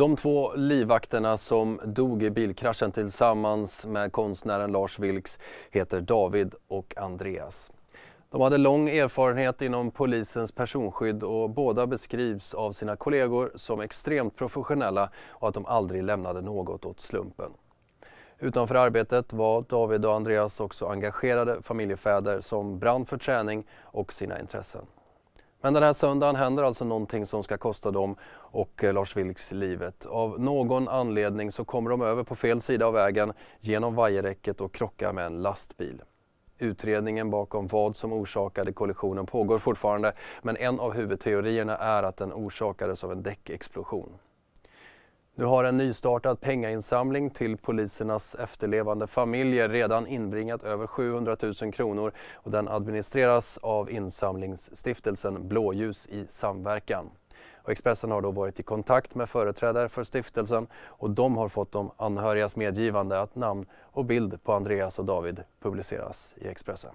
De två livvakterna som dog i bilkraschen tillsammans med konstnären Lars Vilks heter David och Andreas. De hade lång erfarenhet inom polisens personskydd och båda beskrivs av sina kollegor som extremt professionella och att de aldrig lämnade något åt slumpen. Utanför arbetet var David och Andreas också engagerade familjefäder som brann för träning och sina intressen. Men den här söndagen händer alltså någonting som ska kosta dem och eh, Lars Vilks livet. Av någon anledning så kommer de över på fel sida av vägen genom vajerräcket och krockar med en lastbil. Utredningen bakom vad som orsakade kollisionen pågår fortfarande men en av huvudteorierna är att den orsakades av en däckexplosion. Nu har en nystartad pengainsamling till polisernas efterlevande familjer redan inbringat över 700 000 kronor och den administreras av insamlingsstiftelsen Blåljus i samverkan. Och Expressen har då varit i kontakt med företrädare för stiftelsen och de har fått de anhörigas medgivande att namn och bild på Andreas och David publiceras i Expressen.